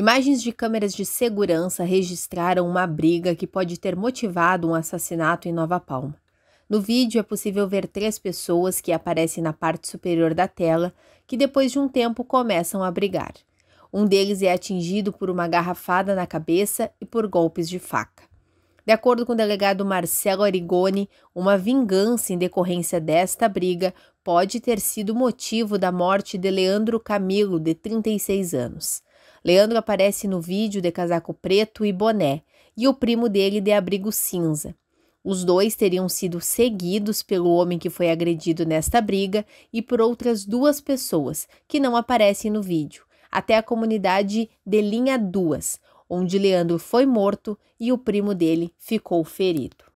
Imagens de câmeras de segurança registraram uma briga que pode ter motivado um assassinato em Nova Palma. No vídeo é possível ver três pessoas que aparecem na parte superior da tela, que depois de um tempo começam a brigar. Um deles é atingido por uma garrafada na cabeça e por golpes de faca. De acordo com o delegado Marcelo Arigoni, uma vingança em decorrência desta briga pode ter sido motivo da morte de Leandro Camilo, de 36 anos. Leandro aparece no vídeo de casaco preto e boné, e o primo dele de abrigo cinza. Os dois teriam sido seguidos pelo homem que foi agredido nesta briga e por outras duas pessoas, que não aparecem no vídeo, até a comunidade de Linha 2, onde Leandro foi morto e o primo dele ficou ferido.